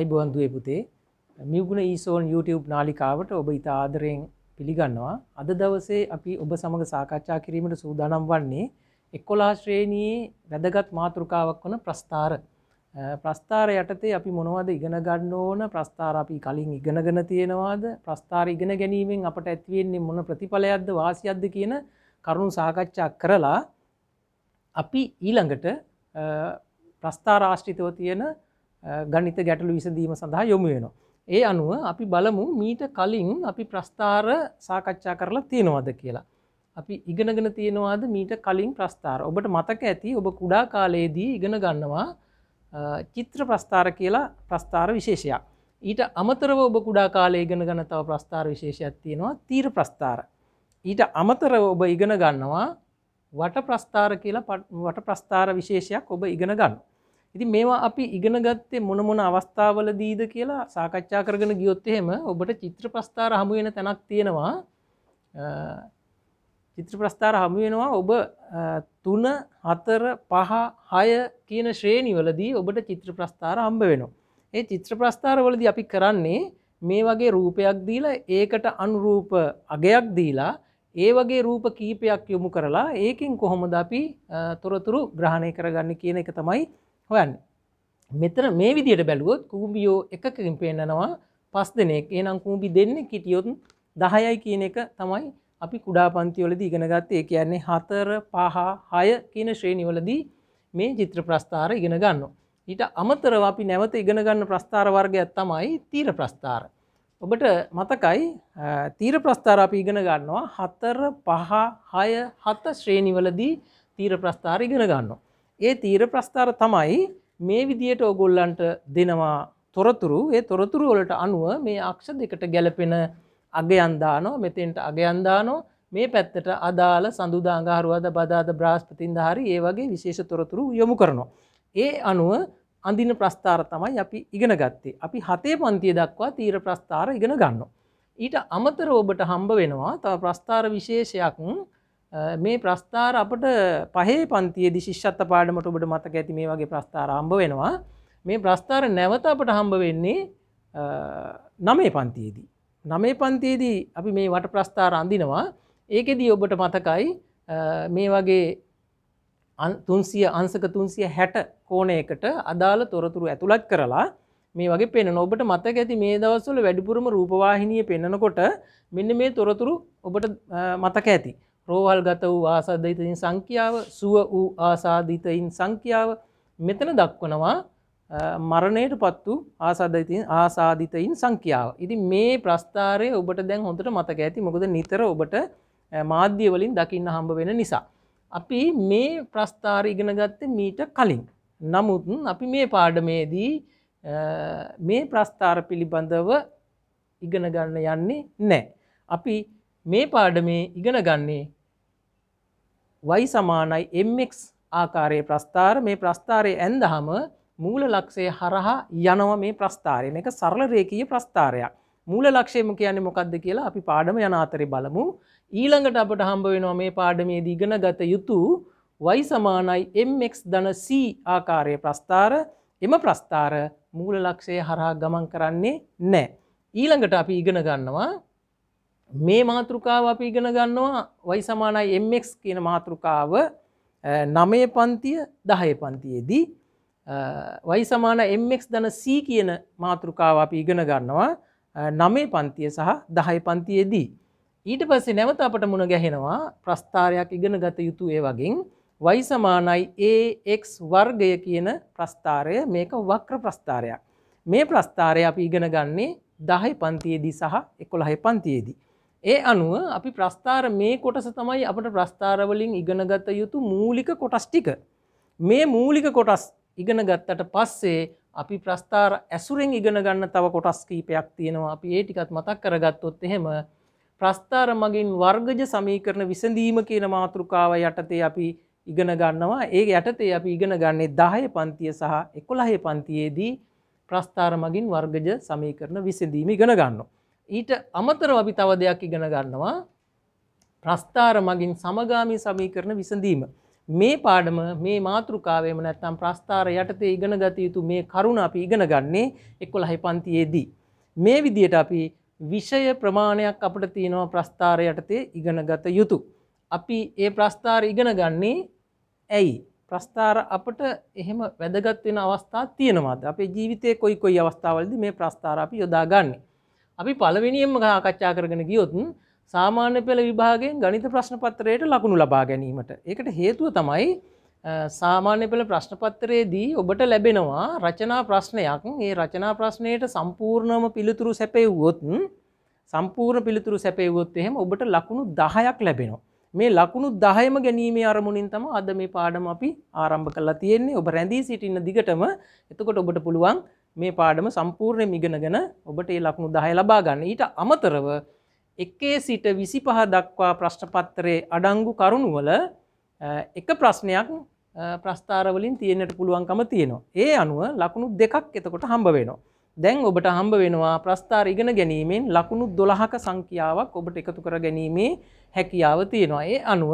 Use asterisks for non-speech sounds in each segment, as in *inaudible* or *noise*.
අයිබෝන් දුවේ පුතේ මියගුණ ඊසෝන් YouTube නාලිකාවට ඔබ ඉතා ආදරයෙන් පිළිගන්නවා අද දවසේ අපි ඔබ සමඟ සාකච්ඡා කිරීමට සූදානම් වන්නේ එක්කොලා ශ්‍රේණයේ වැදගත් මාතෘකාවක් වන ප්‍රස්ථාර ප්‍රස්ථාර යටතේ අපි මොනවද ඉගෙන ගන්න ඕන ප්‍රස්ථාර අපි කලින් ඉගෙනගෙන තියෙනවාද ප්‍රස්ථාර ඉගෙන ගැනීමෙන් අපට ඇතිවෙන්නේ මොන ප්‍රතිඵලයක්ද වාසියක්ද කියන කරුණු සාකච්ඡා කරලා අපි ඊළඟට ප්‍රස්ථාරාශ්ටිතව තියෙන ගණිත ගැටලු විසඳීම සඳහා යොමු වෙනවා. ඒ අනුව අපි බලමු මීට කලින් අපි ප්‍රස්ථාර සාකච්ඡා කරලා තියෙනවද කියලා. අපි ඉගෙනගෙන තියෙනවාද මීට කලින් ප්‍රස්ථාර ඔබට මතක ඇති ඔබ කුඩා කාලයේදී ඉගෙන ගන්නවා චිත්‍ර ප්‍රස්ථාර කියලා ප්‍රස්ථාර විශේෂයක්. ඊට අමතරව ඔබ කුඩා කාලේ ඉගෙන ගන්න තව ප්‍රස්ථාර විශේෂයක් තියෙනවා තීර ප්‍රස්ථාර. ඊට අමතරව ඔබ ඉගෙන ගන්නවා වට ප්‍රස්ථාර කියලා වට ප්‍රස්ථාර විශේෂයක් ඔබ ඉගෙන ගන්නවා. ඉති මේවා අපි ඉගෙන ගත්තේ මොන මොන අවස්ථාවල දීද කියලා සාකච්ඡා කරගෙන ගියොත් එහෙම ඔබට චිත්‍ර ප්‍රස්ථාර හමුුවෙන තැනක් තියෙනවා චිත්‍ර ප්‍රස්ථාර හමුුවෙනවා ඔබ තුන හතර පහ හය කියන ශ්‍රේණිවලදී ඔබට චිත්‍ර ප්‍රස්ථාර හම්බ වෙනවා. ඒ චිත්‍ර ප්‍රස්ථාරවලද අපි කරන්නේ මේ වගේ රූපයක් දීලා ඒකට අනුරූප අගයක් දීලා ඒ වගේ රූප කීපයක් යොමු කරලා ඒකින් කොහොමද අපි තොරතුරු ග්‍රහණය කරගන්න කියන එක තමයි හොයන්න මෙතන මේ විදියට බැලුවොත් කූඹියෝ එකකින් පෙන්න්නනවා පස් දෙනෙක් ඒනම් කූඹි දෙන්න කිටියොතුන් දහයයි කියන එක තමයි අපි කුඩා පන්තිවලද ඉගෙනගත්ත ඒ කියන්නේ හතර පහ හය කියන ශ්‍රේණිවලදී මේ චිත්‍ර ප්‍රස්ථාර ඉගෙන ගන්න. ඊට අමතරව අපි නැවත ඉගෙන ගන්න ප්‍රස්ථාර වර්ගයක් තමයි තීර ප්‍රස්ථාර. ඔබට මතකයි තීර ප්‍රස්ථාර අපි ඉගෙන ගන්නවා හතර පහ හය හත ශ්‍රේණිවලදී තීර ප්‍රස්ථාර ඉගෙන ගන්නවා. ඒ තීර ප්‍රස්ථාර තමයි මේ විදියට ඔගොල්ලන්ට දෙනවා තොරතුරු ඒ තොරතුරු වලට අනුව මේ අක්ෂ දෙකට ගැලපෙන අගයන්දානෝ මෙතෙන්ට අගයන්දානෝ මේ පැත්තට අදාළ සඳුදාගාරුවද බදාද බ්‍රාස්පතින් හරි ඒ වගේ විශේෂ තොරතුරු යොමු කරනවා. ඒ අනුව අඳින ප්‍රස්ථාර තමයි අපි ඉගෙන ගත්තේ අපි හතේ පන්තිය දක්වා තීර ප්‍රස්ථාර ඉගෙන ගන්න. ඊට අමතර ඔබට හම්බ වෙනවා තව ප්‍රස්ථාර විශේෂයක් මේ ප්‍රස්ථාර අපට පහේ පන්තිය දිශිෂ්‍යත්ත පාඩමට ඔබට මතක ඇති මේ වගේ ප්‍රස්ථාර හම්බ වෙනවා මේ ප්‍රස්ථාර නැවත අපට හම්බ වෙන්නේ නමේ පන්තියේදී. නමේ පන්තියේදී අපි මේ වට ප්‍රස්ථාර අඳිනවා ඒකෙදී ඔබට මතකයි මේ වගේ තුන්සිය අන්සක තුන්සිය හැට කෝනයකට අදාළ තොරතුරු ඇතුළත් කරලා මේ වගේ පෙන්න්න ඔබට මතක ඇති මේ දවස්වල වැඩිපුරම රූපවාහිනය පෙන්නකොට මෙන්න මේ තොරතුරු ඔබට මතක ඇති. රෝහල් ගත වූ ආසාධිතයින් සංඛ්‍යාව සුව වූ ආසාධිතයින් සංඛ්‍යාව මෙතන දක්වනවා මරණයට පත් වූ ආසාධිතයින් ආසාධිතයින් සංඛ්‍යාව. ඉතින් මේ ප්‍රස්ථාරය ඔබට දැන් හොඳට මතක ඇති මොකද නිතර ඔබට මාධ්‍ය වලින් දකින්න හම්බ වෙන නිසා. අපි මේ ප්‍රස්ථාර ඉගෙන ගත්තේ මීට කලින්. නමුත් අපි මේ පාඩමේදී මේ ප්‍රස්ථාර පිළිබඳව ඉගෙන ගන්න යන්නේ නැහැ. අපි මේ පාඩමේ ඉගෙන ගන්නේ y සමානයි mx ආකාරයේ ප්‍රස්ථාර මේ ප්‍රස්ථාරය ඇන්දහම මූල ලක්ෂය හරහා යනව මේ ප්‍රස්ථාරය මේක සරල රේකීය ප්‍රස්ථාරයක් මූල ලක්ෂයම කියන්නේ මොකක්ද කියලා අපි පාඩම යන අතරේ බලමු ඊළඟට අපට හම්බ වෙනවා මේ පාඩමේදී ඉගෙන ගත යුතු y සමානයි mx ධන c ආකාරයේ ප්‍රස්ථාර එම ප්‍රස්ථාර මූල ලක්ෂය හරහා ගමන් කරන්නේ නැහැ ඊළඟට අපි ඉගෙන ගන්නවා මේ මාතෘකාව අපි ඉගෙන ගන්නවා වයි සමානයි MX කියන මාතෘකාව නමය පන්තිය දහය පන්තියේදී වයි සමාන MX දන C කියන මාතෘකාව අපි ඉගෙන ගන්නවා නමේ පන්තිය සහ දහය පන්තියේදී. ඊට පස්සේ නැවත අපට මුණ ගැහෙනවා ප්‍රස්ථාරයක් ඉගෙන ගත යුතු ඒ වගින් වයි සමානයි AX වර්ගය කියන ප්‍රස්ථාරය මේක වක්‍ර ප්‍රස්ථාරයක්. මේ ප්‍රස්ථාරය අපි ඉගෙන ගන්නේ දහයි පන්තියේදී සහ එකොළහයි පන්තියේදී. ඒ අනුව අපි ප්‍රස්ථාර මේ කොටස තමයි අපට ප්‍රස්ථාරවලින් ඉගෙනගත යුතු මූලික කොටස් ටික. මේ මූලික කොටස් ඉගෙන ගත්තට පස්සේ අපි ප්‍රස්ථාර ඇසුරෙන් ඉගෙන ගන්න තව කොටස් කීපයක් තියෙනවා අපි ඒ ටිකත් මතක් කරගත්තොත් එහෙම ප්‍රස්ථාර මගින් වර්ගජ සමීකරණ විසඳීම කියන මාතෘකාව යටතේ අපි ඉගෙන ගන්නවා ඒ යටතේ අපි ඉගෙන ගන්නේ දහය පන්තිය සහ එකොළහය පන්තියේදී ප්‍රස්ථාර මගින් වර්ගජ සමීකරණ විසඳීම ඉගෙන ගන්නවා. ඊට අමතර අපි තව දෙයක් ඉගෙන ගන්නවා ප්‍රස්ථාර මගින් සමගාමී සමීකරණ විසඳීම. මේ පාඩම මේ මාතෘකාවේම නැත්නම් ප්‍රස්ථාර යටතේ ඉගෙන ගත යුතු මේ කරුණ අපි ඉගෙන ගන්නේ 11 පන්තියේදී. මේ විදියට අපි විෂය ප්‍රමාණයක් අපිට තියෙනවා ප්‍රස්ථාර යටතේ ඉගෙන ගත යුතු. අපි ඒ ප්‍රස්ථාර ඉගෙන ගන්නේ ඇයි? ප්‍රස්ථාර අපට එහෙම වැදගත් වෙන අවස්ථා තියෙනවාද? අපේ ජීවිතයේ කොයි කොයි අවස්ථාවලදී මේ ප්‍රස්ථාර අපි යොදා ගන්නේ? අපි පළවෙනියෙන්ම ආකච්ඡා කරගෙන ගියොත් සාමාන්‍ය පෙළ විභාගයෙන් ගණිත ප්‍රශ්න පත්‍රයට ලකුණු ලබා ගැනීමට. ඒකට හේතුව තමයි සාමාන්‍ය පෙළ ප්‍රශ්නපත්තරයේදී ඔබට ලැබෙනවා රචනා ප්‍රශ්නයක් ඒ රචනා ප්‍රශ්නයට සම්පූර්ණම පිළිතුරු සැපෙව්වොත් සම්පූර්ණ පිළිතුරු සැපෙව්වොත් එහෙම ඔබට ලකුණු 10ක් ලැබෙනවා. මේ ලකුණු 10ම ගැනීමේ අරමුණින් තමයි අද මේ පාඩම අපි ආරම්භ කරලා තියෙන්නේ. ඔබ රැඳී සිටින දිගටම එතකොට ඔබට පුළුවන් මේ පාඩම සම්පූර්ණයෙන් ඉගෙනගෙන ඔබට ඒ ලකුණු 10 ලබා ගන්න. ඊට අමතරව 1 සිට 25 දක්වා ප්‍රශ්න පත්‍රයේ අඩංගු කරුණු වල එක ප්‍රශ්නයක් ප්‍රස්ථාර වලින් තියෙන්නට පුළුවන්කම තියෙනවා. ඒ අනුව ලකුණු දෙකක් එතකොට හම්බ වෙනවා. දැන් ඔබට හම්බ වෙනවා ප්‍රස්ථාර ඉගෙන ගැනීමෙන් ලකුණු 12ක සංඛ්‍යාවක් ඔබට එකතු කර ගැනීමේ හැකියාව තියෙනවා. ඒ අනුව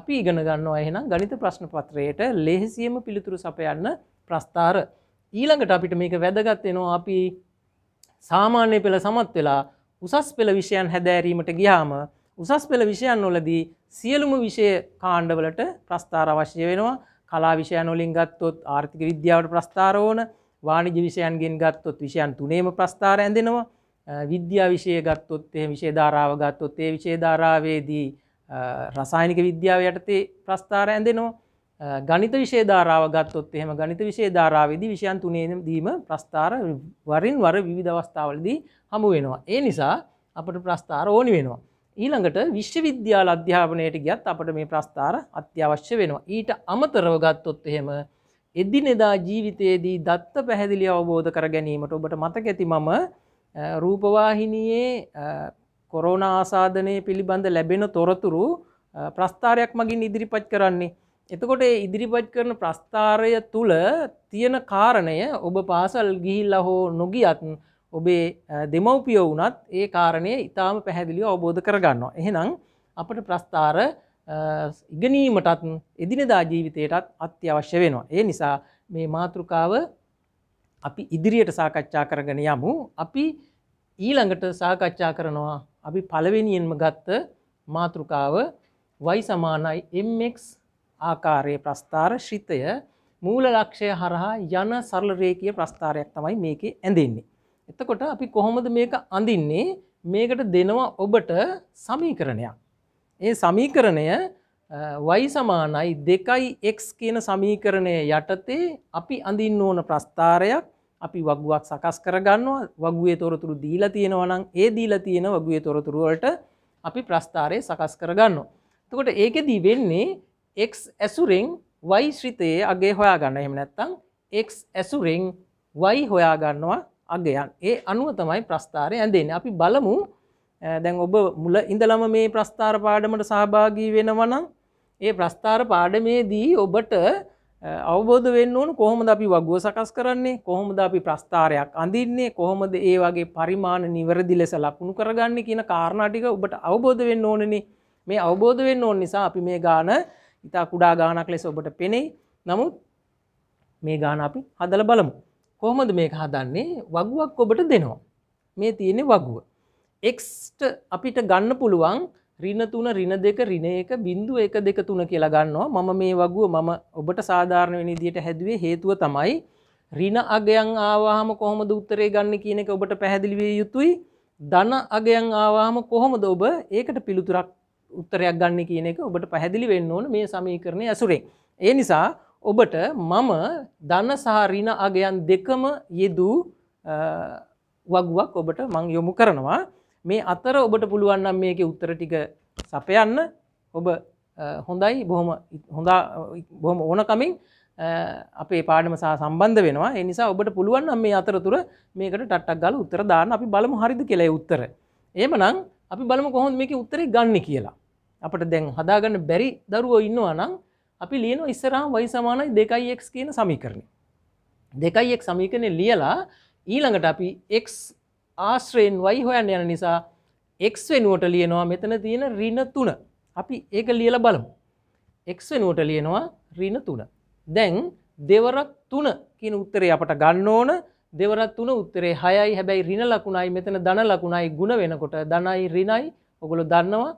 අපි ඉගෙන ගන්නවා එහෙනම් ගණිත ප්‍රශ්න පත්‍රයට ලේසියෙම පිළිතුරු සපයන්න ප්‍රස්ථාර ඊළඟට අපිට මේක වැදගත්වෙනවා අපි සාමාන්‍ය පෙළ සමත් වෙලා උසස් පෙළ විෂයන් හැදෑරීමට ගියාම උසස් පෙළ විෂයන් නොලදී සියලුම විෂය කාණ්ඩවලට ප්‍රස්ථාර අවශ්‍ය වෙනවා කලා විෂයන් ඔලින් ගත්තොත් ආර්ථික විද්‍යාවට ප්‍රස්ථාරෝන වාණිජ විෂයන්ගෙන් ගත්තොත් විෂයන් තුනේම ප්‍රස්ථාර ඇඳෙනවා විද්‍යා විෂය ගත්තොත් එහ විෂේධාරාව ගත්තොත් ඒ විෂේධාරාවේදී රසායනික විද්‍යාව යටතේ ප්‍රස්ථාර ඇඳෙනවා ගනිත විශේ ධාරාව ගත්තොත් එහෙම ගනිත විශේ ධාරාවේදී විෂයන් තුනේම දීම ප්‍රස්ථාර වරින් වර විවිධ අවස්ථාවලදී හමු වෙනවා. ඒ නිසා අපට ප්‍රස්ථාර ඕනි වෙනවා. ඊළඟට විශ්වවිද්‍යාල අධ්‍යාපනයට ගියත් අපට මේ ප්‍රස්ථාර අත්‍යවශ්‍ය වෙනවා. ඊට අමතරව ගත්තොත් එහෙම එදිනෙදා ජීවිතයේදී දත්ත පැහැදිලි අවබෝධ කර ගැනීමට ඔබට මතක ඇති මම රූපවාහිනියේ කොරෝනා ආසාදනය පිළිබඳ ලැබෙන තොරතුරු ප්‍රස්ථාරයක් මගින් ඉදිරිපත් කරන්නේ එතකොට ඉදිරිපත් කරන ප්‍රස්ථාරය තුළ තියෙන කාරණය ඔබ පාසල් ගිහිල්ල හෝ නොගියත් ඔබේ දෙමව්පියෝ වුනත් ඒ කාරණය ඉතාම පැහැදිලිව අවබෝධ කරගන්න. එහෙනම් අපට ප්‍රස්ථාර ඉගනීමටත් එදිනෙදා ජීවිතයටත් අත්‍යවශ්‍ය වෙනවා. ඒ නිසා මේ මාතෘකාව අපි ඉදිරියට සාකච්ඡා කරගෙන යමු. අපි ඊළඟට සාකච්ඡා කරනවා අපි පළවෙනියෙන්ම ගත්ත මාතෘකාව වයි සමානයි MX ආකාරයේ ප්‍රස්ථාර ශ්‍රිතය මූල ලක්ෂය හරහා යන සරල රේඛීය ප්‍රස්ථාරයක් තමයි මේකේ ඇඳෙන්නේ. එතකොට අපි කොහොමද මේක අඳින්නේ? මේකට දෙනවා ඔබට සමීකරණයක්. ඒ සමීකරණය y සමානයි 2x කියන සමීකරණය යටතේ අපි අඳින්න ඕන ප්‍රස්ථාරයක් අපි වගුවක් සකස් කරගන්නවා. වගුවේ තොරතුරු දීලා තියෙනවා නම් ඒ දීලා තියෙන වගුවේ තොරතුරු වලට අපි ප්‍රස්ථාරය සකස් කරගන්නවා. එතකොට ඒකෙදී වෙන්නේ x ඇසුරෙන් y ශ්‍රිතයේ අගේ හොයාගන්න එහෙම නැත්තම් x ඇසුරෙන් y හොයාගන්නවා අගයන්. ඒ අනුව තමයි ප්‍රස්ථාරය ඇඳෙන්නේ. අපි බලමු දැන් ඔබ මුල ඉඳලම මේ ප්‍රස්ථාර පාඩමට සහභාගී වෙනවා නම් ඒ ප්‍රස්ථාර පාඩමේදී ඔබට අවබෝධ වෙන්න ඕන කොහොමද අපි වගුව සකස් කරන්නේ කොහොමද අපි ප්‍රස්ථාරයක් අඳින්නේ කොහොමද ඒ වගේ පරිමාණ නිවැරදි ලෙස ලකුණු කරගන්නේ කියන කාරණා ටික ඔබට අවබෝධ වෙන්න ඕනනේ මේ අවබෝධ වෙන්න ඕන නිසා අපි මේ ගාන ඉතා කුඩා ගානක් ලෙස ඔබට පෙනෙයි නමුත් මේ ගාන අපි හදල බලමු කොහොමද මේක හදන්නේ වගුවක් ඔබට දෙනවා මේ තියෙන වගුව එක්ට අපිට ගන්න පුළුවන් රින තුන රින දෙක රින එක බිින්දු එක දෙක තුන කියලා ගන්නවා මම මේ වගුව මම ඔබට සාධාරණය නිදියට හැදුවේ හේතුව තමයි රින අගයන් ආවාහම කොහොමද උත්තරේ ගන්න කියන එක ඔබට පැහැදිලිවිය යුතුයි ධන අගයන් ආවාහම කොහොමද ඔබ ඒකට පිළිතුරක් උත්තරයක් ගන්න කියන එක ඔබට පැහැදිලි වෙන්න ඕන මේ සමීකරණය ඇසුරෙන්. ඒ නිසා ඔබට මම දන්න සහ ඍණ අගයන් දෙකම යෙදූ වගුවක් ඔබට මං යොමු කරනවා. මේ අතර ඔබට පුළුවන් නම් මේකේ උත්තර ටික සපයන්න ඔබ හොඳයි බොහොම හොඳා බොහොම ඕනකමින් අපේ පාඩම සහ සම්බන්ධ වෙනවා. ඒ නිසා ඔබට පුළුවන් නම් මේ අතරතුර මේකට ටට්ටක් ගාලා උත්තර දාන්න අපි බලමු හරිද කියලා ඒ උත්තර. එහෙමනම් අපි බලමු කොහොමද මේකේ උත්තරේ ගන්න කියලා. අපට දැන් හදාගන්න බැරි දරුවෝ ඉන්නවා නම් අපි ලියනවා ඉස්සරහා y සමානයි 2x කියන සමීකරණය. 2x සමීකරණය ලියලා ඊළඟට අපි x ආශ්‍රයෙන් y හොයන්න යන නිසා x වෙනුවට ලියනවා මෙතන තියෙන ඍණ 3. අපි ඒක ලියලා බලමු. x වෙනුවට ලියනවා ඍණ 3. දැන් දෙවරක් 3 කියන උත්තරේ අපට ගන්න ඕන. දෙවරක් 3 උත්තරේ 6යි. හැබැයි ඍණ ලකුණයි මෙතන ධන ලකුණයි ಗುಣ වෙනකොට ධනයි ඍණයි ඔගොල්ලෝ දන්නවා.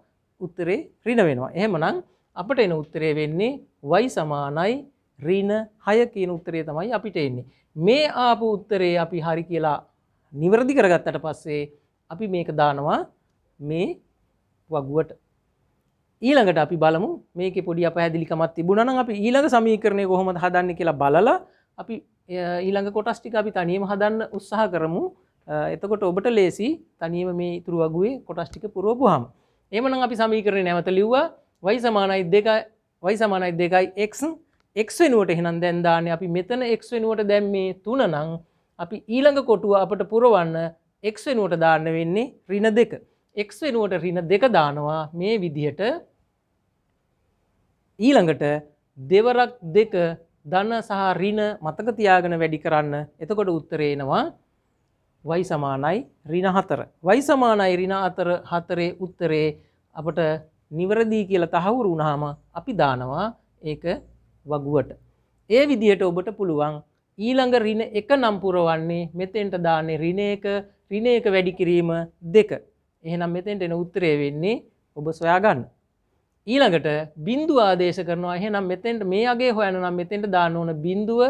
උත්තරේ ඍණ වෙනවා. එහෙමනම් අපට එන උත්තරේ වෙන්නේ y සමානයි ඍණ 6 කියන උත්තරේ තමයි අපිට එන්නේ. මේ ආපු උත්තරේ අපි හරි කියලා නිවැරදි කරගත්තට පස්සේ අපි මේක දානවා මේ වගුවට. ඊළඟට අපි බලමු මේකේ පොඩි අපහැදිලිකමක් තිබුණා නම් අපි ඊළඟ සමීකරණය කොහොමද හදන්නේ කියලා බලලා අපි ඊළඟ කොටස් ටික අපි තනියම හදන්න උත්සාහ කරමු. එතකොට ඔබට ලේසි තනියම මේ ඉතුරු වගුවේ කොටස් ටික පුරවපුවාම. එමනම් අපි සමීකරණය නැවත ලිව්වා y සමානයි 2යි y සමානයි 2යි x x වෙනුවට එහෙනම් දැන් දාන්නේ අපි මෙතන x වෙනුවට දැන් මේ 3 නම් අපි ඊළඟ කොටුව අපට පුරවන්න x වෙනුවට දාන්න වෙන්නේ ඍණ 2. x වෙනුවට ඍණ 2 දානවා මේ විදිහට ඊළඟට දෙවරක් දෙක ධන සහ ඍණ මතක තියාගෙන වැඩි කරන්න. එතකොට උත්තරේ එනවා 0.5 y සමානයි ඍණ 4. y සමානයි ඍණ 4 හතරේ උත්තරේ අපට නිවැරදි කියලා තහවුරු වුණාම අපි දානවා ඒක වගුවට. ඒ විදිහට ඔබට පුළුවන් ඊළඟ ඍණ 1 නම් පුරවන්නේ මෙතෙන්ට දාන්නේ ඍණ 1 ඍණ 1 වැඩි කිරීම 2. එහෙනම් මෙතෙන්ට එන උත්තරේ වෙන්නේ ඔබ සොයා ගන්න. ඊළඟට බිඳුව ආදේශ කරනවා එහෙනම් මෙතෙන්ට මේ අගේ හොයන නම් මෙතෙන්ට දාන්න ඕන බිඳුව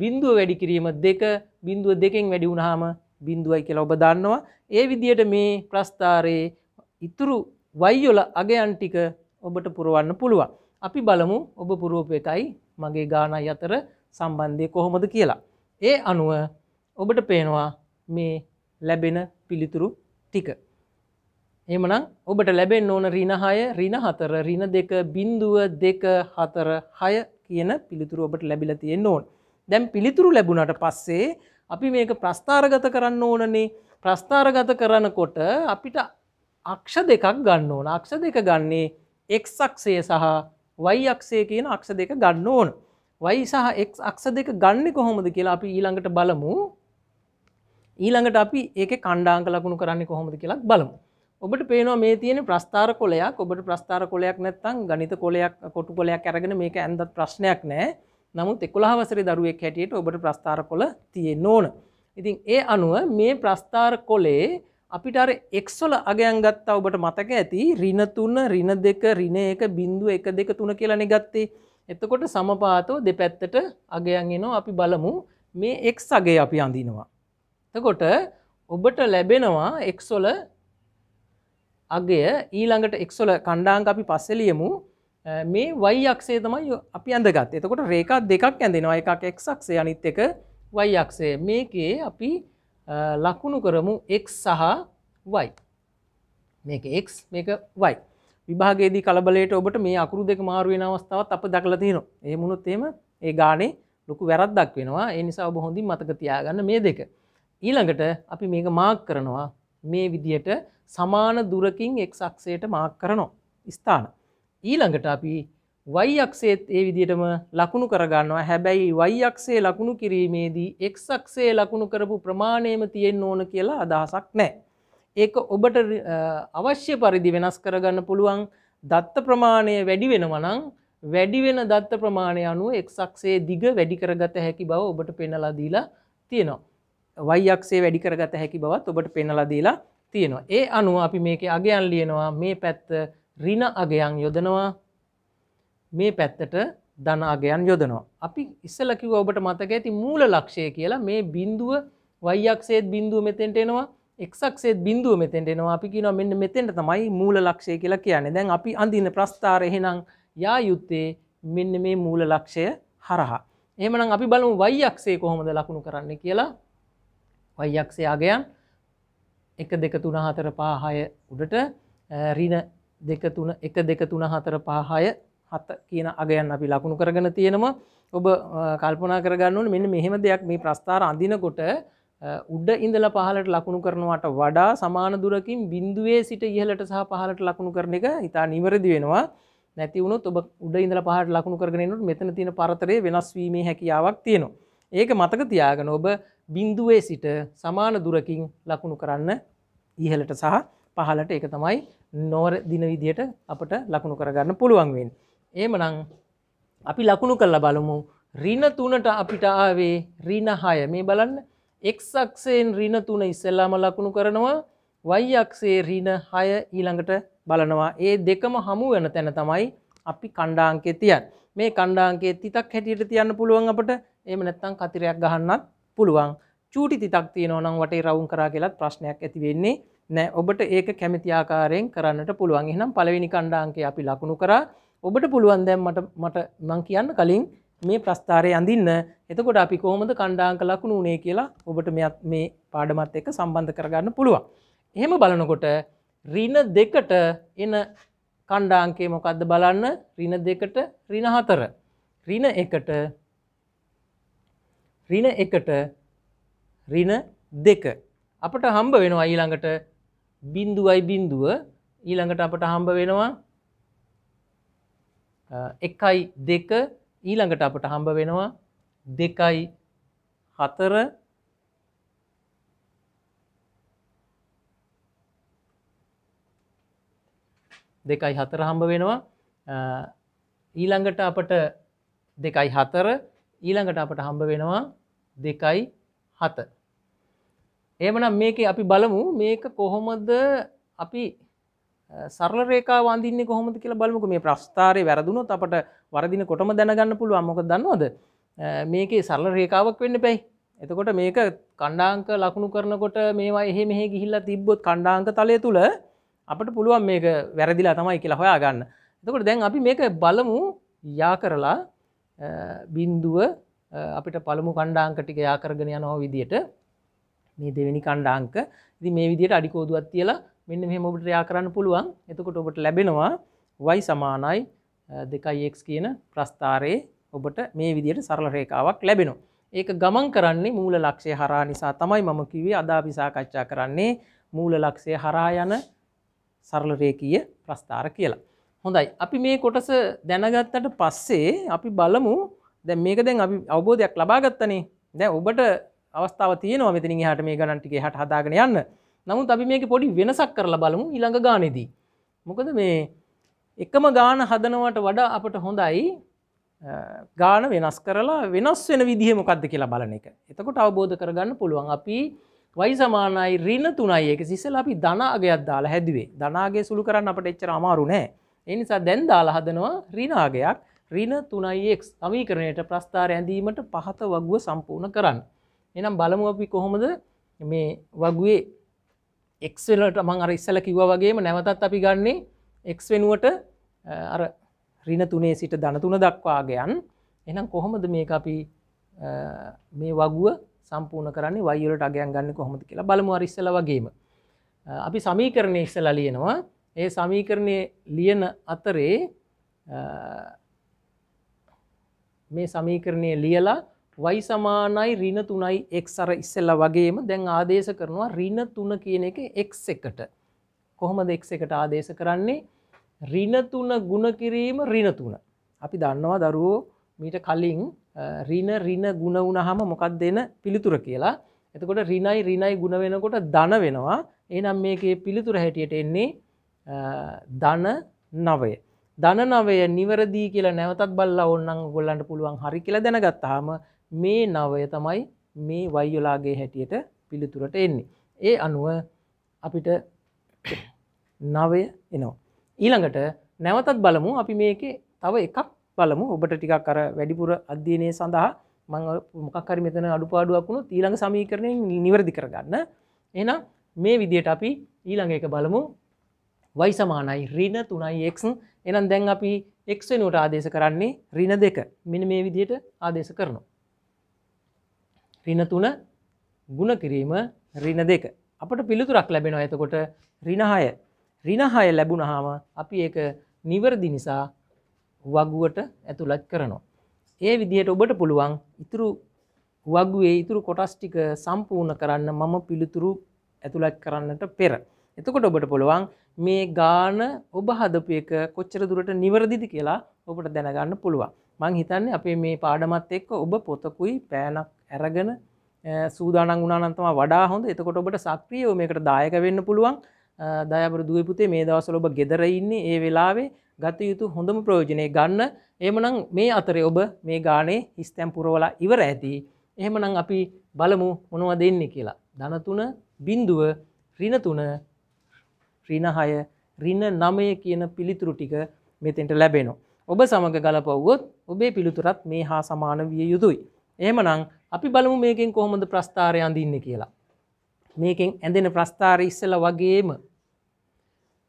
බිඳුව වැඩි කිරීම 2 බිඳුව 2කින් වැඩි වුණාම බිඳුවයි කියලා ඔබ දන්නවා ඒ විදියට මේ ප්‍රස්ථාරයේ ඉතුරු වයියොල අගයන් ටික ඔබට පුරවන්න පුළුවන්. අපි බලමු ඔබ පුරුවපු එකයි මගේ ගානයි අතර සම්බන්ධය කොහොමද කියලා. ඒ අනුව ඔබට පේනවා මේ ලැබෙන පිළිතුරු ටික. එමනම් ඔබට ලැබෙන් ඕන රිණහය රිණ හතර රිණ දෙක බින්දුව දෙක හතර හය කියන පිළිතුරු ඔබට ලැබිල තියෙන් ඕන්. දැම් පිළිතුරු ලැබුණට පස්සේ අපි මේක ප්‍රස්ථාරගත කරන්න ඕනනේ ප්‍රස්ථාරගත කරනකොට අපිට අක්ෂ දෙකක් ගන්න ඕන අක්ෂ දෙක ගන්නේ එක් අක්ෂය සහ වයි අක්ෂය කියන අක්ෂ දෙක ගන්න ඕන වයි සහ එක් අක්ෂ දෙක ගන්න කොහොමද කියලා අපි ඊළඟට බලමු ඊළඟට අපි ඒක කණ්ඩාංක ලකුණු කරන්නේ කොහොමද කියලක් බලමු ඔබට පේනවා මේ තියෙන ප්‍රස්ථාර කොලයක් ඔබට ප්‍රස්ථාර කොලයක් නැත්තං ගනිත කොලයක් කොටු කොලයක් ඇරගෙන මේක ඇන්දත් ප්‍රශ්නයක් නෑ නමුත් එකොළහ වසරේ දරුවෙක් හැටියට ඔබට ප්‍රස්ථාර කොළ තියෙන්න ඕන. ඉතින් ඒ අනුව මේ ප්‍රස්ථාර කොලේ අපිට අර එක්සොල අගයන් ගත්තා ඔබට මතක ඇති රින තුන රින දෙක රින එක බිඳුව එක දෙක තුන කියලනෙ ගත්තේ. එතකොට සමපාතෝ දෙපැත්තට අගයන් එනෝ අපි බලමු මේ එක් සගේ අපි අඳිනවා. එතකොට ඔබට ලැබෙනවා එක්සොල අගය ඊළඟට එක්සොල කණ්ඩාංග අපි පස්සෙලියමු මේ වයි අක්ෂේ තමයි අපි ඇඳගත් එතකොට රේකා දෙකක් ඇඳෙනවා එකක් එක්ක්ෂේ අනිත් එක වයි අක්ෂය මේකේ අපි ලකුණු කරමු එක් සහ වයි මේක එක් මේක වයි විභාගේදී කලබලට ඔබට මේ අකුරු දෙක මාරුවෙන අවස්ථාවත් අප දකලා තියෙනවා ඒ මුණොත් එම ඒ ගානේ ලොකු වැරද්දක් වෙනවා ඒ නිසා ඔබ හොඳින් මතක තියාගන්න මේ දෙක ඊළඟට අපි මේක මාක් කරනවා මේ විදියට සමාන දුරකින් එක් සක්ෂයට මාක් කරනවා ස්ථාන ඊළඟට අපි වයික්ෂේත් ඒ විදිටම ලකුණු කරගන්නවා හැබැයි වයික්ෂේ ලකුණු කිරීමේදී එක්සක්ෂේ ලකුණු කරපු ප්‍රමාණයම තියෙන් ඕන කියලා අදහසක් නෑ. ඒක ඔබට අවශ්‍ය පරිදි වෙනස් කරගන්න පුළුවන් දත්ත ප්‍රමාණය වැඩි වෙනවනං වැඩිවෙන දත්ත ප්‍රමාණය අනුව එක්සක්ෂේ දිග වැඩි කරගත හැකි බව ඔබට පෙනලදීලා තියෙනවා. වයික්ෂේ වැඩි කරගත හැකි බවත් ඔබට පෙනලදීලා තියෙනවා. ඒ අනුව අපි මේක අගයන් ලියනවා මේ පැත්ත ඍණ අගයන් යොදනවා මේ පැත්තට ධන අගයන් යොදනවා. අපි ඉස්සෙල්ලා කිව්වා ඔබට මතක ඇති මූල ලක්ෂය කියලා මේ බිඳුව y අක්ෂයේත් බිඳුව මෙතෙන්ට එනවා x අක්ෂයේත් බිඳුව මෙතෙන්ට එනවා. අපි කියනවා මෙන්න මෙතෙන්ට තමයි මූල ලක්ෂය කියලා කියන්නේ. දැන් අපි අඳින ප්‍රස්ථාරය එහෙනම් යා යුත්තේ මෙන්න මේ මූල ලක්ෂය හරහා. එහෙමනම් අපි බලමු y අක්ෂය කොහොමද ලකුණු කරන්න කියලා. y අක්ෂය අගයන් 1 2 3 4 5 6 උඩට ඍණ දෙක තුන එක දෙක තුන හතර පහය හත කියන අගයන් අපි ලකුණු කරගෙන තියෙනවා ඔබ කල්පනා කරගන්නවන මෙන්න මෙහෙම දෙයක් මේ ප්‍රස්ථාර අඳිනකොට උඩ ඉඳල පහලට ලකුණු කරනවාට වඩා සමාන දුරකින් බින්දුවේ සිට ඉහලට සහ පහලට ලකුණු කරන එක ඉතා නිවැරදි වෙනවා නැති වුණොත් ඔබ උඩ ඉඳලා පහට ලකුණු කරගෙන යනකොට මෙතන තියෙන පරතරය වෙනස් වීමේ හැකියාවක් තියෙනවා. ඒක මතක තියාගෙන ඔබ බිඳුවේ සිට සමාන දුරකින් ලකුණු කරන්න ඉහළට සහ පහලට එක තමයි නොර දින විදියට අපට ලකුණු කරගන්න පුළුවන්වෙන්. ඒමනං අපි ලකුණු කල්ල බලමු රින තුනට අපිට ආවේ රිනහාය මේ බලන්න එක්සක්ෂයෙන් රින තුන ඉස්සෙල්ලාම ලකුණු කරනවා වයියක්ෂේ රින හය ඊළඟට බලනවා ඒ දෙකම හමු වෙන තැන තමයි අපි කණ්ඩාංකේ තියන් මේ කණ්ඩාංකේ තිතක් හැටියට තියන්න පුළුවන් අපට එම නැත්තං කතිරයක් ගහන්නත් පුළුවන් චූටි තිතක් තියෙනවනම් වටේ රවුන් කරා කියලත් ප්‍රශ්නයක් ඇති වෙන්නේ නෑ ඔබට ඒක කැමතිආකාරයෙන් කරන්නට පුළුවන් එහනම් පළවෙනි කණ්ඩාංකය අපි ලකුණු කරා ඔබට පුළුවන් දැම් මට මට මං කියන්න කලින් මේ ප්‍රස්ථාරය අඳන්න එතකොට අපි කොහොමද කණ්ඩාංක ලකුණු උනේ කියලා ඔබට මෙත් මේ පාඩමත් එක්ක සම්බන්ධ කරගන්න පුළුවන්. එහෙම බලනකොට රින දෙකට එන කණ්ඩාංකේ මොකක්ද බලන්න රින දෙකට රින හතර රින එකට රින එකට රින දෙක අපට හම්බ වෙනවා ඊළඟට බින්දුවයි බින්දුව ඊළඟට අපට හම්බ වෙනවා එකයි දෙක ඊළඟට අපට හම්බ වෙනවා දෙකයි හතර දෙකයි හතර හම්බ වෙනවා ඊළඟට අපට දෙකයි හතර ඊළඟට අපට හම්බ වෙනවා දෙකයි හත එමනම් මේක අපි බලමු මේක කොහොමද අපි සරල රේකා වන්දින්නේ කොහොමද කියලා බලමුක මේ ප්‍රස්ථාරය වැරදුනොත් අපට වරදින කොටම දැනගන්න පුළුව අමොක දන්නවද මේකේ සරල රේකාවක් වෙන්න පැයි එතකොට මේක කණ්ඩාංක ලකුණු කරනකොට මේවා එහෙ මෙහෙ ගිහිල්ලා තිබ්බොත් කණ්ඩාංක තලය තුළ අපට පුළුවන් මේක වැරදිලා තමයි කියලා හොයා ගන්න. එතකොට දැන් අපි මේක බලමු යා කරලා බින්දුව අපිට පළමු කණ්ඩාංක ටික යා කරගෙන යනවා විදියට මේ දෙවැනි කණ්ඩාංක ඉති මේ විදියට අඩිකෝදුවත් කියලා මෙන්න මෙහම ඔබට රයා කරන්න පුළුවන් එතකොට ඔබට ලැබෙනවා වයි සමානයි දෙකයික් කියන ප්‍රස්ථාරයේ ඔබට මේ විදියට සරල රේකාවක් ලැබෙනවා. ඒක ගමන් කරන්නේ මූල ලක්ෂය හරා නිසා තමයි මම කිවේ අදාපිසාකච්ඡා කරන්නේ මූල ලක්ෂය හරා යන සරලරේකීය ප්‍රස්ථාර කියලා. හොඳයි අපි මේ කොටස දැනගත්තට පස්සේ අපි බලමු දැ මේක දැන් අපි අවබෝධයක් ලබාගත්තනේ දැ ඔබට අවස්ථාව තියෙනවා මෙතනින් එහාට මේ ගණන් ටික එහාට හදාගෙන යන්න. නමුත් අපි මේක පොඩි වෙනසක් කරලා බලමු ඊළඟ ගානේදී. මොකද මේ එකම ගාන හදනවට වඩා අපට හොඳයි ගාන වෙනස් කරලා වෙනස් වෙන විදිහ මොකක්ද කියලා බලන එක. එතකොට අවබෝධ කරගන්න පුළුවන් අපි වයි සමානයි ඍණ 3යි ඒක සිසල අපි ධනාගයක් දාලා හැදුවේ. ධනාගය සුළු කරන්න අපට එච්චර අමාරු නෑ. ඒ නිසා දැන් දාලා හදනවා ඍණාගයක් ඍණ 3x සමීකරණයට ප්‍රස්ථාර ඇඳීමට පහත වගුව සම්පූර්ණ කරන්න. එනම් බලමු අපි කොහොමද මේ වගේ එක්වලට මං අර ඉස්සල කිව වගේම නැවතත් අපි ගන්නේ එක් වෙනුවට අර රින තුනේ සිට ධනතුන දක්වාගයන් එනම් කොහොමද මේ අපි මේ වගුව සම්පූර්ණ කරන්නේ වයිලට අගයන් ගන්න කොහොමද කියලා බලමු අරිස්සල වගේම අපි සමීකරණය ඉස්සල ලියනවා ඒ සමීකරණය ලියන අතරේ මේ සමීකරණය ලියලා y සමානයි ඍණ 3යි x අර ඉස්සෙල්ලා වගේම දැන් ආදේශ කරනවා ඍණ 3 කියන එක x එකට. කොහොමද x එකට ආදේශ කරන්නේ? ඍණ 3 ಗುಣ කිරීම ඍණ 3. අපි දන්නවා දරුවෝ මීට කලින් ඍණ ඍණ ಗುಣ වුණාම මොකක්ද දෙන පිළිතුර කියලා. එතකොට ඍණයි ඍණයි ಗುಣ වෙනකොට ධන වෙනවා. එහෙනම් මේකේ පිළිතුර හැටියට එන්නේ ධන 9. ධන 9 නිවැරදි කියලා නැවතත් බලලා ඕනනම් ඔයගොල්ලන්ට පුළුවන් හරි කියලා දැනගත්තාම මේ නවය තමයි මේ වයියොලාගේ හැටියට පිළිතුරට එන්නේ. ඒ අනුව අපිට නවය එනවා. ඊළඟට නැවතත් බලමු අපි මේක තව එකක් බලමු ඔබට ටිකක් කර වැඩිපුර අධ්‍යයනය සඳහා මං මොකක්කරි මෙතන අඩුපාඩුවක් වුණු ඊළඟ සමීකරණය නිවැරදි කරගන්න. එනම් මේ විදියට අපි ඊළඟ එක බලමු වයි සමානයි රින තුනයි එක් එනම් දැන් අපි එක් වෙනුවට ආදේශ කරන්නේ රින දෙක මෙන මේ විදියට ආදේශ කරනවා. රින තුන ගුණ කිරීම රින දෙක. අපට පිළිතුරක් ලැබෙන ඇතකොට රිනහය රිනහය ලැබුණහාම අපි ඒක නිවරදි නිසා වගුවට ඇතුළත් කරනවා. ඒ විදිහයට ඔබට පුළුවන් ඉතුරු වගුවේ ඉතුරු කොටස් ටික සම්පූර්ණ කරන්න මම පිළිතුරු ඇතුළත් කරන්නට පෙර. එතකොට ඔබට පුළුවන් මේ ගාන ඔබ හදපු එක කොච්චර දුරට නිවරදිදි කියලා ඔබට දැනගන්න පුළුවන්. මං හිතන්නේ අපේ මේ පාඩමත් එක්ක ඔබ පොතකුයි පෑනක් ඇරගෙන සූදානන් වුණනන්තම වඩා හොඳ එතකොට ඔබට සක්්‍රියෝ මේකට දායක වෙන්න පුළුවන් දයබර දුවපුතේ මේ දවසල ඔබ ගෙදර ඉන්නේ ඒ වෙලාවේ ගත යුතු හොඳම ප්‍රයෝජනය ගන්න එමනම් මේ අතරේ ඔබ මේ ගානේ හිස්තැම් පුරවල ඉවර ඇති එහෙමනම් අපි බලමු මොනව දෙන්නේ කියලා ධනතුන බින්දුව රිනතුන රිනහය රින නමය කියන පිළිතුරු ටික මෙතෙන්ට ලැබෙනවා ඔබ සමඟ ගලපව්වොත් ඔබේ පිළිතුරත් මේ හා සමාන විය යුතුයි. එහමනං අපි බලමු මේකෙන් කොහොමද ප්‍රස්ථාරය අඳන්න කියලා. මේකෙන් ඇඳෙන ප්‍රස්ථාර ඉස්සල වගේම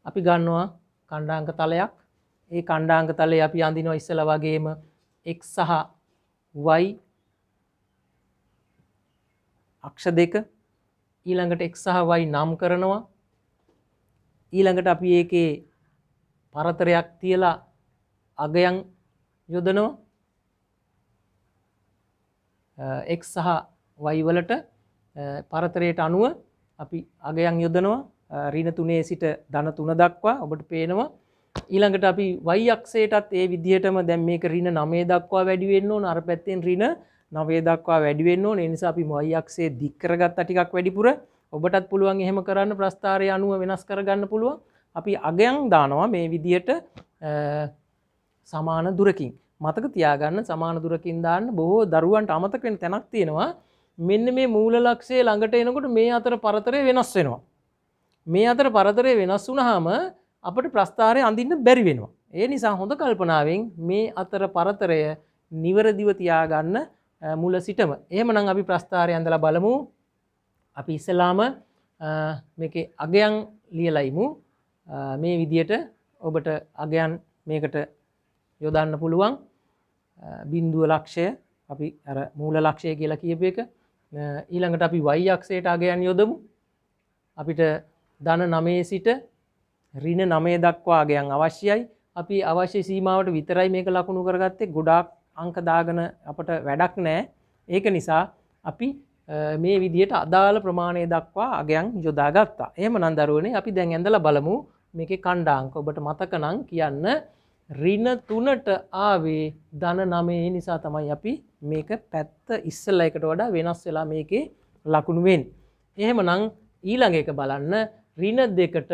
අපි ගන්නවා කණ්ඩාංග තලයක් ඒ කණ්ඩාංග තලය අපි අඳිනවා ඉස්සල වගේම එක් සහ වයි අක්ෂ දෙක ඊළඟට එක් සහ වයි නම් කරනවා ඊළඟට අපි ඒකේ පරතරයක් තියලා අගයන් යොදනවා එක් සහ වයිවලට පරතරයට අනුව අපි අගයන් යොදනවා රින තුනේ සිට ධන තුන දක්වා ඔබට පේනවා ඊළඟට අපි වයික්ෂයටත් ඒ විදිහටම දැම් මේක රින නමේ දක්වා වැඩිවෙන්න ඕන අර පැත්තෙන් රින නවේ දක්වා වැඩිවෙන්න ඕන නිසා අපි මයික්ෂේ දික්කරගත් ටිකක් වැඩිපුර ඔබටත් පුළුවන් එහෙම කරන්න ප්‍රස්ථාරය අනුව වෙනස් කරගන්න පුළුවන් අපි අගයන් දානවා මේ විදියට සමාන දුරකින් මතක තියාගන්න සමාන දුරකින් දාන්න බොහෝ දරුවන්ට අමතක වෙන තැනක් තියෙනවා මෙන්න මේ මූල ලක්ෂයේ ළඟට එනකොට මේ අතර පරතරය වෙනස් වෙනවා මේ අතර පරතරය වෙනස් වුනහම අපට ප්‍රස්ථාරය අඳින්න බැරි වෙනවා ඒ නිසා හොඳ කල්පනාවෙන් මේ අතර පරතරය නිවරදිව තියාගන්න මුල සිටම එහෙමනම් අපි ප්‍රස්ථාරය ඇඳලා බලමු අපි ඉස්සලාම මේක අගයන් ලියලයිමු මේ විදියට ඔබට අගයන් මේකට යොදන්න පුළුවන් බින්දුව ලක්ෂය අපි අර මූල ලක්ෂය කියලා කියප එක ඊළඟට අපි වයියක්ෂයට අගයන් යොදමු අපිට දන නමේ සිට රින නමේ දක්වා අගයන් අවශ්‍යයි අපි අවශ්‍ය සීමාවට විතරයි මේක ලකුණු කරගත්තේ ගොඩාක් අංක දාගන අපට වැඩක් නෑ ඒක නිසා අපි මේ විදියට අදාළ ප්‍රමාණය දක්වා අගයන් යොදාගත්තා එහම නන්දරුවනේ අපි දැන් ඇඳල බලමු මේක කණ්ඩාංක ඔබට මතකනං කියන්න ඍණ 3ට ආවේ ධන 9 නිසා තමයි අපි මේක පැත්ත ඉස්සලා එකට වඩා වෙනස් වෙලා මේකේ ලකුණු වෙන්නේ. එහෙමනම් ඊළඟ එක බලන්න ඍණ 2ට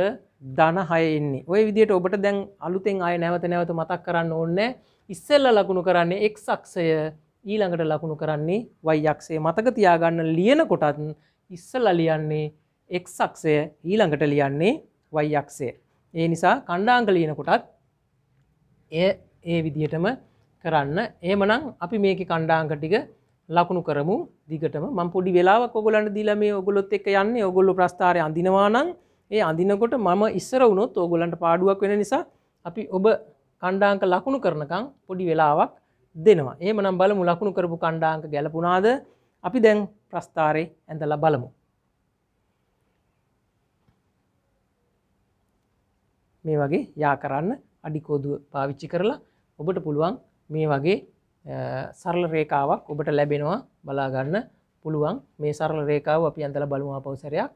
ධන 6 එන්නේ. ওই විදිහට ඔබට දැන් අලුතෙන් ආය නැවත නැවත මතක් කරන්න ඕනේ. ඉස්සෙල්ලා ලකුණු කරන්නේ x අක්ෂය ඊළඟට ලකුණු කරන්නේ y අක්ෂය. මතක තියාගන්න ලියනකොටත් ඉස්සලා ලියන්නේ x අක්ෂය ඊළඟට ලියන්නේ y අක්ෂය. ඒ නිසා කණ්ඩාංග ලියනකොටත් ඒ ඒ විදිහටම කරන්න ඒමනං අපි මේක කණ්ඩාංක ටික ලකුණු කරමු දිගටම මං පොඩි වෙලාවක් ඔගොලන්ට දීලා මේ ඔගොලොත් එක්ක යන්නේ ඔගොල්ලො ප්‍රස්ථාරය අඳිනවා නම් ඒ අඳිනකොට මම ඉස්සර වුණොත් ඕගොලන්ට පාඩුවක් වෙන නිසා අපි ඔබ කණ්ඩාංක ලකුණු කරනකං පොඩි වෙලාවක් දෙනවා ඒමනම් බලමු ලකුණු කරපු කණ්ඩාංක ගැලපුුණාද අපි දැන් ප්‍රස්ථාරය ඇඳල බලමු මේ වගේ යා කරන්න අඩිකෝදුව පාවිච්චි කරලා ඔබට පුළුවන් මේ වගේ සරල රේකාවක් ඔබට ලැබෙනවා බලාගන්න පුළුවන් මේ සරල රේකාව අපි අන්තල බලවා පවසරයක්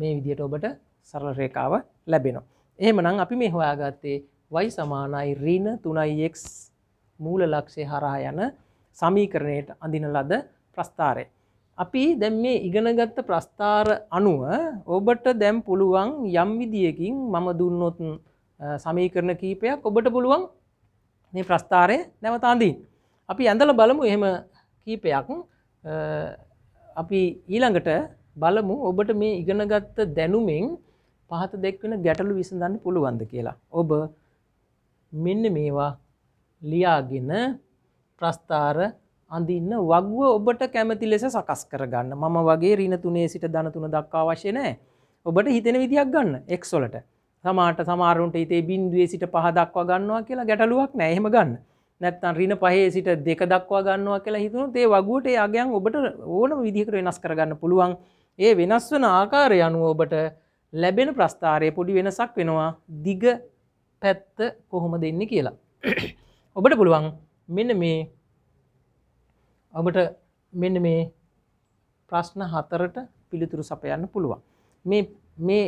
මේ විදියට ඔබට සරල රේකාව ලැබෙනවා. එහෙමනම් අපි මේ හොයාගත්තේ වයි සමානයි රීන තුනයික් මූල ලක්ෂය හරහා යන සමීකරණයට අඳින ලද ප්‍රස්ථාරය. අපි දැම් මේ ඉගෙනගත්ත ප්‍රස්ථාර අනුව ඔබට දැම් පුළුවන් යම් විදියකින් මම දුන්නොත් සමීකරණ කීපයක් ඔබට පුළුවන් මේ ප්‍රස්ථාරය නැවතාන්දී. අපි ඇඳල බලමු එහෙම කීපයක් අපි ඊළඟට බලමු ඔබට මේ ඉගෙනගත්ත දැනුමින් පහත දෙක්වෙන ගැටලු විසඳන්න පුළුවන්ද කියලා. ඔබ මෙන්න මේවා ලියාගෙන ප්‍රස්ථාර අඳන්න වගුව ඔබට කැමති ලෙස සකස් කරගන්න මම වගේ රීන තුනේ සිට ධනතුන දක්කා වශය නෑ ඔබට හිතෙන විදියක් ගන්න එක්සොලට සමාට සමාරුන්ට හිතේ බින්දුවේ සිට පහ දක්වා ගන්නවා කියලා ගැටලුවක් නෑහෙම ගන්න නැත්තන් රින පහේ සිට දෙක දක්වා ගන්නවා කියලා හිතුණු ඒ වගුවට අගයන් ඔබට ඕන විදිහකට වෙනස් කරගන්න පුළුවන් ඒ වෙනස් වන ආකාරය අනුව ඔබට ලැබෙන ප්‍රස්ථාරය පොඩි වෙනසක් වෙනවා දිග පැත්ත කොහොම දෙන්න කියලා *coughs* ඔබට පුළුවන් මෙන්න මේ ඔබට මෙන්න මේ ප්‍රශ්න හතරට පිළිතුරු සපයන්න පුළුවන් මේ මේ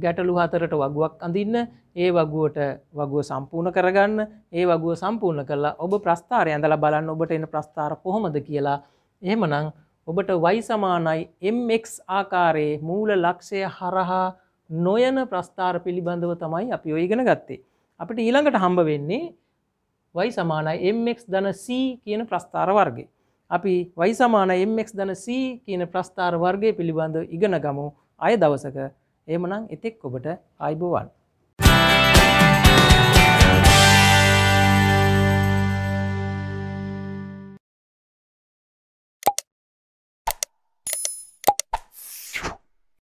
ගැටලු හතරට වගුවක් අඳන්න ඒ වගුවට වගුව සම්පූර්ණ කරගන්න ඒ වගුව සම්පූර්ණ කරලා ඔබ ප්‍රස්ථාරය ඇඳල බලන්න ඔබට එන ප්‍රස්ථාර කොහොමද කියලා එහෙමනං ඔබට වයි සමානයි එම්ක් ආකාරයේ මූල ලක්ෂය හරහා නොයන ප්‍රස්ථාර පිළිබඳව තමයි අපි ඔයගෙන ගත්තේ. අපිට ඊළඟට හම්බ වෙන්නේ වයි සමානයි MX දන C කියන ප්‍රස්ථාර වර්ගේ. අපි වයි සමාන MX දන C කියන ප්‍රස්ථාර වර්ගය පිළිබඳ ඉගෙන ගමු අය දවසක එමනම් එතෙක් ඔබට අයිබෝවන්.